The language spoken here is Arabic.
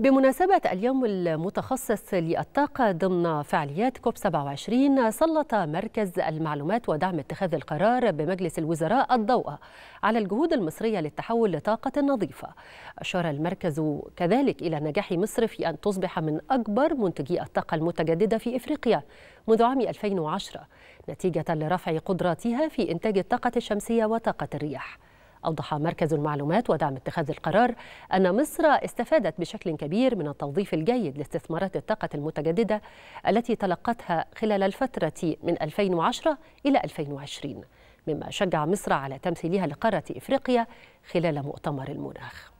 بمناسبة اليوم المتخصص للطاقة ضمن فعاليات كوب 27 سلط مركز المعلومات ودعم اتخاذ القرار بمجلس الوزراء الضوء على الجهود المصرية للتحول لطاقة نظيفة أشار المركز كذلك إلى نجاح مصر في أن تصبح من أكبر منتجي الطاقة المتجددة في إفريقيا منذ عام 2010 نتيجة لرفع قدراتها في إنتاج الطاقة الشمسية وطاقة الرياح أوضح مركز المعلومات ودعم اتخاذ القرار أن مصر استفادت بشكل كبير من التوظيف الجيد لاستثمارات الطاقة المتجددة التي تلقتها خلال الفترة من 2010 إلى 2020 مما شجع مصر على تمثيلها لقارة إفريقيا خلال مؤتمر المناخ